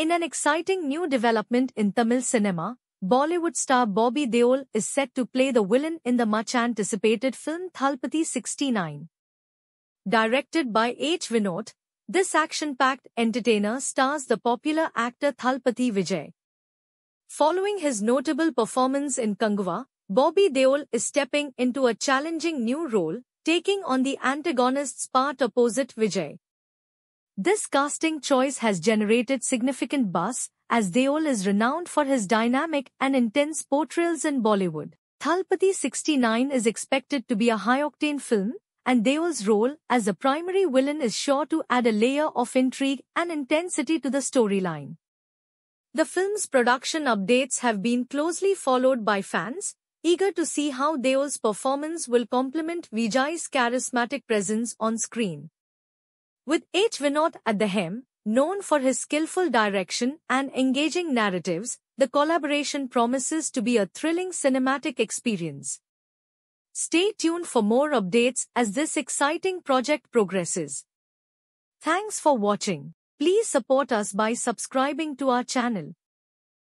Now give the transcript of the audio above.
In an exciting new development in Tamil cinema, Bollywood star Bobby Deol is set to play the villain in the much-anticipated film Thalpati 69. Directed by H. Vinod, this action-packed entertainer stars the popular actor Thalpati Vijay. Following his notable performance in Kanguva, Bobby Deol is stepping into a challenging new role, taking on the antagonist's part opposite Vijay. This casting choice has generated significant buzz, as Deol is renowned for his dynamic and intense portrayals in Bollywood. Thalpati 69 is expected to be a high-octane film, and Deol's role as the primary villain is sure to add a layer of intrigue and intensity to the storyline. The film's production updates have been closely followed by fans, eager to see how Deol's performance will complement Vijay's charismatic presence on screen. With H. Vinod at the helm, known for his skillful direction and engaging narratives, the collaboration promises to be a thrilling cinematic experience. Stay tuned for more updates as this exciting project progresses. Thanks for watching. Please support us by subscribing to our channel.